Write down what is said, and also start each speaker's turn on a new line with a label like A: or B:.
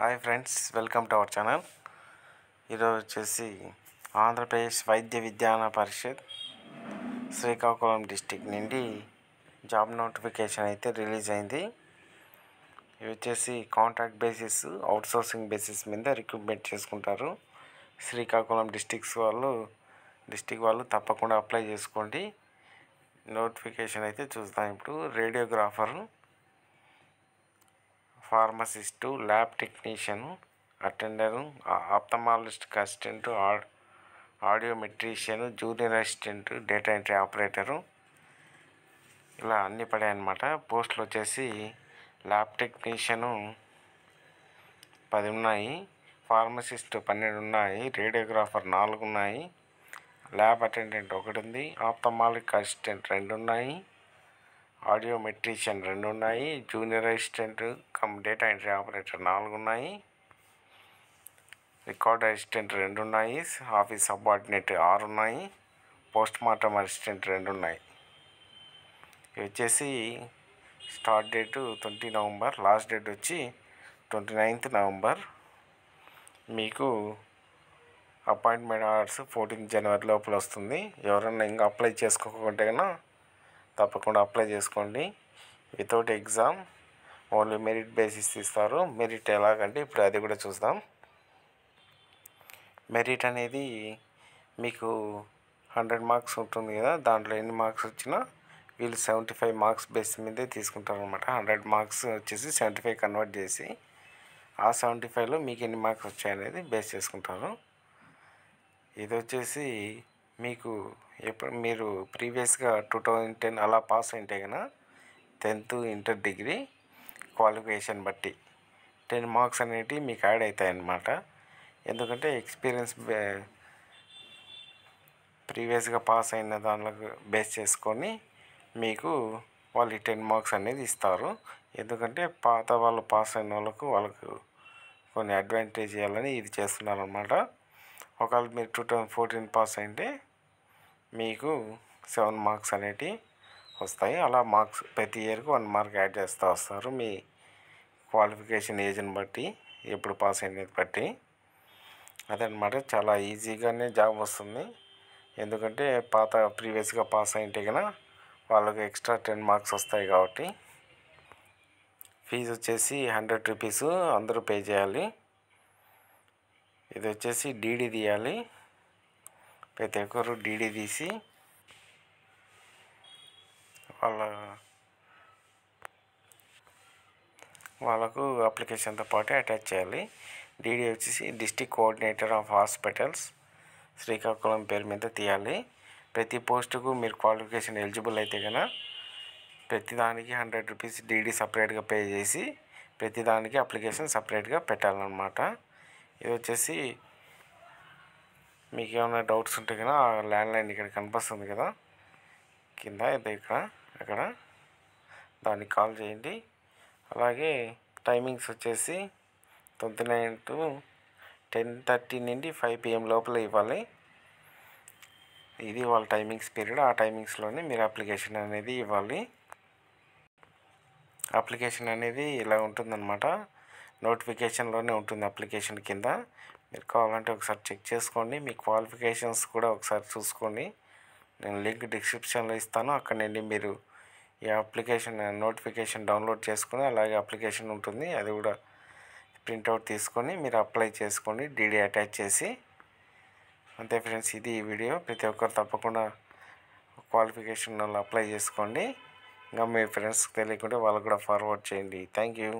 A: hi friends welcome to our channel ఈరోజు వచ్చేసి Andhra Pradesh Vaidya Vignana Parishad Srikakulam district నుండి జాబ్ నోటిఫికేషన్ అయితే రిలీజ్ అయింది ఇవి వచ్చేసి కాంట్రాక్ట్ బేసిస్ అవుట్సోర్సింగ్ బేసిస్ మీద రిక్రూట్మెంట్ చేసుకుంటారు శ్రీకాకుళం డిస్టిక్స్ వాళ్ళు డిస్టిక్ వాళ్ళు తప్పకుండా అప్లై చేసుకోండి నోటిఫికేషన్ అయితే చూస్తాం ఇప్పుడు radiographer pharmacist lab technician attender ophthalmologist assistant audiometrician junior assistant data entry operator ఇలా అన్నీ పడాయి పోస్టులు వచ్చేసి ల్యాబ్ టెక్నీషియను పది ఉన్నాయి ఫార్మసిస్ట్ పన్నెండు ఉన్నాయి రేడియోగ్రాఫర్ నాలుగు ఉన్నాయి ల్యాబ్ అటెండెంట్ ఒకటి ఉంది ఆప్తమాలిక్ అసిస్టెంట్ రెండు ఉన్నాయి ఆడియో మెట్రీషియన్ రెండు ఉన్నాయి junior assistant cum data entry operator నాలుగు ఉన్నాయి రికార్డ్ అసిస్టెంట్ రెండు ఉన్నాయి ఆఫీస్ సబార్డినేట్ ఆరు ఉన్నాయి పోస్ట్ మార్టం అసిస్టెంట్ రెండు ఉన్నాయి ఇవి వచ్చేసి start date twenty November last date వచ్చి ట్వంటీ నైన్త్ నవంబర్ మీకు అపాయింట్మెంట్ అవర్స్ ఫోర్టీన్త్ జనవరి లోపల వస్తుంది ఎవరైనా ఇంకా అప్లై చేసుకోకుంటే కన్నా తప్పకుండా అప్లై చేసుకోండి without exam only merit basis ఇస్తారు మెరిట్ ఎలాగంటే ఇప్పుడు అది కూడా చూద్దాం మెరిట్ అనేది మీకు హండ్రెడ్ మార్క్స్ ఉంటుంది కదా దాంట్లో ఎన్ని మార్క్స్ వచ్చినా వీళ్ళు సెవెంటీ ఫైవ్ మార్క్స్ బేస్ మీదే తీసుకుంటారనమాట హండ్రెడ్ మార్క్స్ వచ్చేసి సెవెంటీ ఫైవ్ కన్వర్ట్ చేసి ఆ సెవెంటీ ఫైవ్లో మీకు ఎన్ని మార్క్స్ వచ్చాయనేది బేస్ చేసుకుంటారు ఇది వచ్చేసి మీకు ఎప్పుడు మీరు ప్రీవియస్గా టూ థౌజండ్ టెన్ అలా పాస్ అయింటే కన టెన్త్ ఇంటర్ డిగ్రీ క్వాలిఫికేషన్ బట్టి టెన్ మార్క్స్ అనేటివి మీకు యాడ్ అవుతాయి అన్నమాట ఎందుకంటే ఎక్స్పీరియన్స్ ప్రీవియస్గా పాస్ అయిన దానిలో బేస్ చేసుకొని మీకు వాళ్ళు టెన్ మార్క్స్ అనేది ఇస్తారు ఎందుకంటే పాత వాళ్ళు పాస్ అయిన వాళ్ళకు వాళ్ళకు కొన్ని అడ్వాంటేజ్ ఇవ్వాలని ఇది చేస్తున్నారు అనమాట ఒకవేళ మీరు టూ థౌజండ్ ఫోర్టీన్ పాస్ అయితే మీకు సెవెన్ మార్క్స్ అనేటివి వస్తాయి అలా మార్క్స్ ప్రతి ఇయర్కి వన్ మార్క్ యాడ్ చేస్తూ వస్తారు మీ క్వాలిఫికేషన్ ఏజ్ని బట్టి ఎప్పుడు పాస్ అయినది బట్టి అదనమాట చాలా ఈజీగానే జాబ్ వస్తుంది ఎందుకంటే పాత ప్రీవియస్గా పాస్ అయింటే కన్నా వాళ్ళకి ఎక్స్ట్రా టెన్ మార్క్స్ వస్తాయి కాబట్టి ఫీజు వచ్చేసి హండ్రెడ్ రూపీస్ అందరూ పే చేయాలి ఇది వచ్చేసి డీడీ తీయాలి ప్రతి ఒక్కరు డిడి తీసి వాళ్ళ వాళ్ళకు అప్లికేషన్తో పాటు అటాచ్ చేయాలి డీడీ వచ్చేసి district coordinator of hospitals Srikakulam పేరు మీద తీయాలి ప్రతి పోస్టుకు మీరు క్వాలిఫికేషన్ ఎలిజిబుల్ అయితే కనుక ప్రతిదానికి హండ్రెడ్ రూపీస్ డీడీ సపరేట్గా పే చేసి ప్రతిదానికి అప్లికేషన్ సపరేట్గా పెట్టాలన్నమాట ఇది వచ్చేసి మీకు ఏమైనా డౌట్స్ ఉంటే కదా ల్యాండ్ లైన్ ఇక్కడ కనిపిస్తుంది కదా కింద ఇది ఇక్కడ అక్కడ దానికి కాల్ చేయండి అలాగే టైమింగ్స్ వచ్చేసి తొమ్మిది నైన్ టు టెన్ థర్టీ నుండి ఫైవ్ పిఎం లోపల ఇవ్వాలి ఇది వాళ్ళ టైమింగ్స్ పీరియడ్ ఆ టైమింగ్స్లోనే మీరు అప్లికేషన్ అనేది ఇవ్వాలి అప్లికేషన్ అనేది ఇలా ఉంటుందన్నమాట నోటిఫికేషన్లోనే ఉంటుంది అప్లికేషన్ కింద మీరు కావాలంటే ఒకసారి చెక్ చేసుకోండి మీ క్వాలిఫికేషన్స్ కూడా ఒకసారి చూసుకోండి నేను లింక్ డిస్క్రిప్షన్లో ఇస్తాను అక్కడ నుండి మీరు ఈ అప్లికేషన్ నోటిఫికేషన్ డౌన్లోడ్ చేసుకుని అలాగే అప్లికేషన్ ఉంటుంది అది కూడా ప్రింట్అవుట్ తీసుకొని మీరు అప్లై చేసుకోండి డీడీ అటాచ్ చేసి అంతే ఫ్రెండ్స్ ఇది ఈ వీడియో ప్రతి ఒక్కరు తప్పకుండా క్వాలిఫికేషన్ అప్లై చేసుకోండి ఇంకా మీ ఫ్రెండ్స్కి తెలియకుండా వాళ్ళకు కూడా ఫార్వర్డ్ చేయండి థ్యాంక్ యూ